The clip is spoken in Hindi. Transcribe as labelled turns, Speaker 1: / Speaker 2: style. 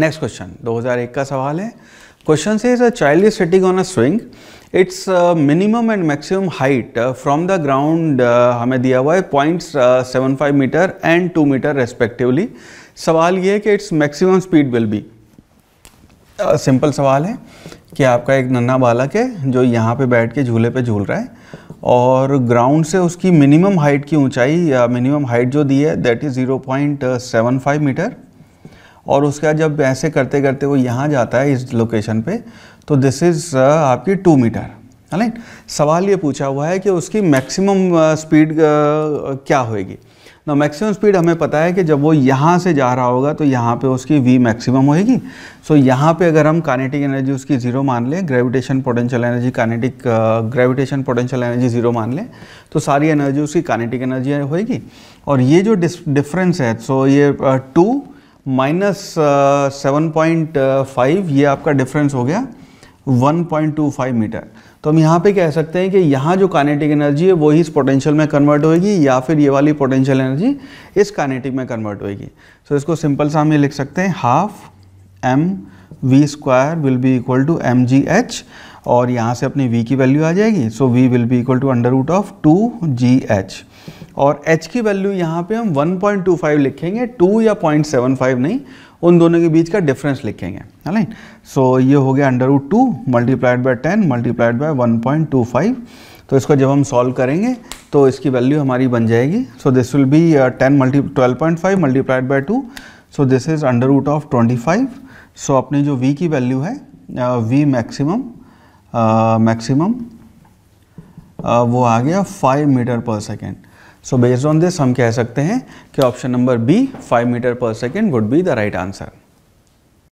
Speaker 1: नेक्स्ट क्वेश्चन 2001 का सवाल है क्वेश्चन से is a child is sitting on a swing its minimum and maximum height from the ground हमें दिया हुआ है points seven five metre and two metre respectively सवाल ये है कि its maximum speed will be simple सवाल है कि आपका एक नन्ना बालक है जो यहाँ पे बैठ के झूले पे झूल रहा है और ग्राउंड से उसकी मिनिमम हाइट की ऊंचाई या मिनिमम हाइट जो दी है दैट इज़ 0.75 मीटर और उसके बाद जब ऐसे करते करते वो यहाँ जाता है इस लोकेशन पे तो दिस इज़ uh, आपकी टू मीटर राइट सवाल ये पूछा हुआ है कि उसकी मैक्सिमम स्पीड uh, uh, क्या होएगी ना मैक्सिमम स्पीड हमें पता है कि जब वो यहाँ से जा रहा होगा तो यहाँ पे उसकी वी मैक्सिमम होएगी सो so, यहाँ पे अगर हम कानेटिक एनर्जी उसकी ज़ीरो मान लें gravitation potential energy kinetic gravitation potential energy zero मान लें तो सारी एनर्जी उसकी कानेटिक एनर्जी होएगी और ये जो डिफरेंस है सो so ये two minus seven point five ये आपका डिफरेंस हो गया one point two five metre तो हम यहाँ पे कह सकते हैं कि यहाँ जो कानेटिक एनर्जी है वही इस पोटेंशियल में कन्वर्ट होएगी या फिर ये वाली पोटेंशियल एनर्जी इस कानेटिक में कन्वर्ट होएगी सो तो so, इसको सिंपल सा हम ये लिख सकते हैं half m v square will be equal to m g h और यहाँ से अपनी वी की वैल्यू आ जाएगी so v will be equal to under root of two g h और h की वैल्यू यहाँ पे हम 1.25 लिखेंगे 2 या 0.75 नहीं उन दोनों के बीच का डिफरेंस लिखेंगे है ना सो ये हो गया under root two multiplied by ten multiplied by one point two five तो इसको जब हम सॉल्व करेंगे तो इसकी वैल्यू हमारी बन जाएगी so this will be ten multi twelve point five multiplied by two so this is under root of twenty five so अपनी जो वी की वैल्यू है वी मैक्सिमम मैक्सिमम वो आ गया five metre per second so based on this हम कह सकते हैं कि option number B 5 metre per second would be the right answer